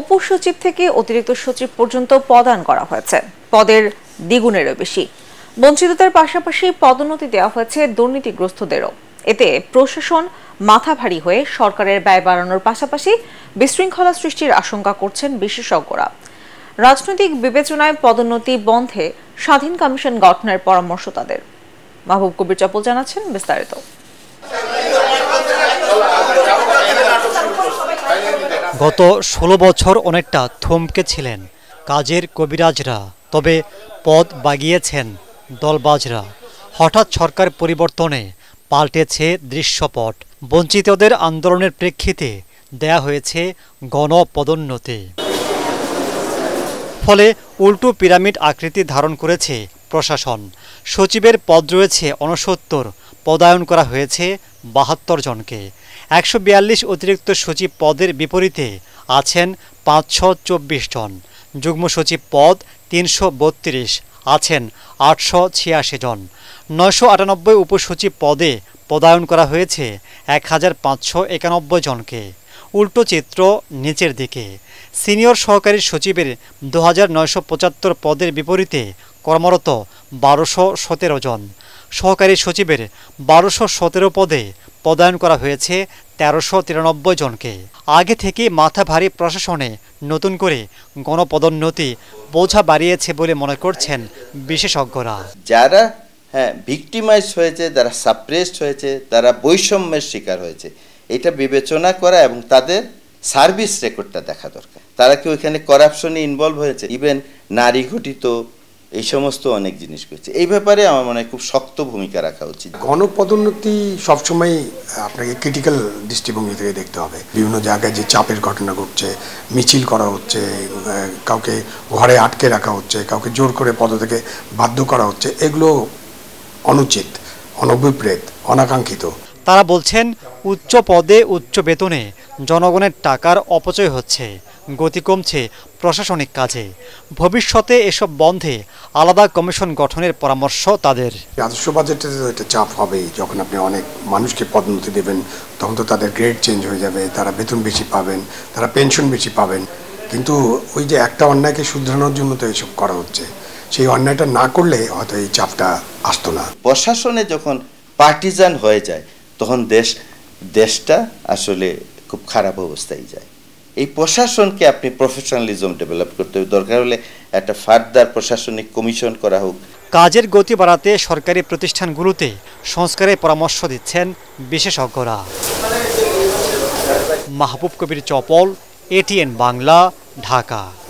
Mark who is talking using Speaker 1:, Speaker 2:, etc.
Speaker 1: উপসচিব থেকে অতিরিক্ত সচিব পর্যন্ত প্রদান করা হয়েছে পদের দ্বিগুণেরও বেশি বঞ্চিতদের পাশাপাশি পদোন্নতি দেওয়া হয়েছে দুর্নীতিগ্রস্তদেরও এতে প্রশাসন মাথা ভারী হয়ে সরকারের ব্যয় বাড়ানোর পাশাপাশি বিশৃঙ্খলা সৃষ্টির আশঙ্কা করছেন বিশেষজ্ঞরা রাজনৈতিক বিবেচনায় পদোন্নতি বন্ধে স্বাধীন কমিশন গঠনের পরামর্শ তাদের মাহবুব কবির চপল জানাচ্ছেন বিস্তারিত
Speaker 2: গত ষোলো বছর অনেকটা থমকে ছিলেন কাজের কবিরাজরা তবে পদ বাগিয়েছেন দলবাজরা হঠাৎ সরকার পরিবর্তনে পাল্টেছে দৃশ্যপট বঞ্চিতদের আন্দোলনের প্রেক্ষিতে দেয়া হয়েছে গণপদোন্নতি ফলে উল্টো পিরামিড আকৃতি ধারণ করেছে প্রশাসন সচিবের পদ রয়েছে অনসত্তর পদায়ন করা হয়েছে বাহাত্তর জনকে একশো অতিরিক্ত সচিব পদের বিপরীতে আছেন পাঁচশো চব্বিশ জন যুগ্ম সচিব পদ তিনশো বত্রিশ আছেন আটশো ছিয়াশি জন নয়শো আটানব্বই উপসচিব পদে পদায়ন করা হয়েছে এক হাজার পাঁচশো একানব্বই জনকে উল্টো চিত্র নিচের দিকে সিনিয়র সহকারী সচিবের দু পদের বিপরীতে কর্মরত বারোশো সতেরো জন সহকারী সচিবের বারোশো সতেরো পদে পদায়ন করা হয়েছে তেরোশো তিরানব্বই জনকে আগে থেকে মাথা ভারী প্রশাসনে নতুন করে গণপদোন্নতি বোঝা বাড়িয়েছে বলে মনে করছেন বিশেষজ্ঞরা
Speaker 3: যারা হ্যাঁ ভিক্টিমাইজ হয়েছে যারা সাপ্রেসড হয়েছে তারা বৈষম্যের শিকার হয়েছে এটা বিবেচনা করা এবং তাদের সার্ভিস রেকর্ডটা দেখা দরকার তারা কি ওইখানে করাপশনে ইনভলভ হয়েছে ইভেন নারী ঘটিত এই সমস্ত অনেক জিনিস করছে এই ব্যাপারে আমার মনে হয় খুব শক্ত ভূমিকা রাখা উচিত গণপদোন্নতি সবসময় আপনাকে ক্রিটিক্যাল দৃষ্টিভঙ্গি থেকে দেখতে হবে বিভিন্ন জায়গায় যে চাপের ঘটনা ঘটছে
Speaker 4: মিছিল করা হচ্ছে কাউকে ঘরে আটকে রাখা হচ্ছে কাউকে জোর করে পদ থেকে বাধ্য করা হচ্ছে এগুলো অনুচিত অনভিপ্রেত অনাকাঙ্ক্ষিত
Speaker 2: তারা বলছেন উচ্চ পদে উচ্চ বেতনে জনগণের টাকার অপচয় হচ্ছে গতি কমছে প্রশাসনিক কাজে ভবিষ্যতে এসব বন্ধে আলাদা কমিশন গঠনের পরামর্শ তাদের আদর্শ বাজেটে তো একটা চাপ হবে যখন আপনি অনেক
Speaker 4: মানুষকে পদোন্নতি দেবেন তখন তো তাদের গ্রেড চেঞ্জ হয়ে যাবে তারা বেতন বেশি পাবেন তারা পেনশন বেশি পাবেন কিন্তু ওই যে একটা অন্যায়কে শুধরানোর জন্য তো এসব করা হচ্ছে সেই অন্যায়টা না করলে
Speaker 3: হয়তো এই চাপটা আসতো না প্রশাসনে যখন পার্টিজান হয়ে যায় তখন দেশ দেশটা আসলে খুব খারাপ অবস্থায় যায় এই প্রশাসনকে আপনি প্রফেশনালিজম ডেভেলপ করতে হবে দরকার হলে একটা ফার্দার প্রশাসনিক কমিশন করা হোক
Speaker 2: কাজের গতি বাড়াতে সরকারি প্রতিষ্ঠানগুলোতে সংস্কারের পরামর্শ দিচ্ছেন বিশেষজ্ঞরা মাহবুব কবির চপল এটিএন বাংলা ঢাকা